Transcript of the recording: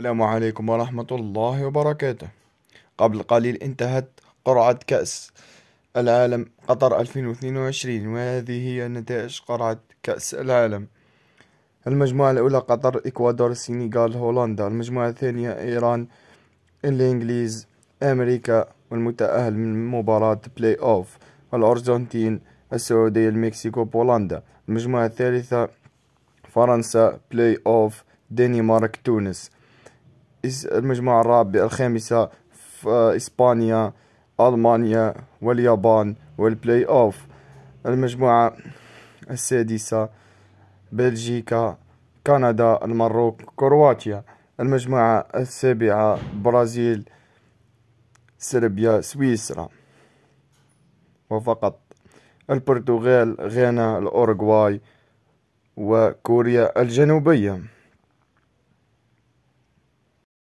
السلام عليكم ورحمة الله وبركاته قبل قليل انتهت قرعة كأس العالم قطر 2022 وهذه هي نتائج قرعة كأس العالم المجموعة الأولى قطر إكوادور السنغال هولندا المجموعة الثانية إيران الإنجليز أمريكا والمتأهل من مباراة بلاي أوف الأرجنتين السعودية المكسيكو بولندا المجموعة الثالثة فرنسا بلاي أوف دنمارك تونس المجموعة الرابعة الخامسة إسبانيا ألمانيا واليابان والبلاي أوف المجموعة السادسة بلجيكا كندا المغرب كرواتيا المجموعة السابعة برازيل صربيا سويسرا وفقط البرتغال غانا الأورغواي وكوريا الجنوبية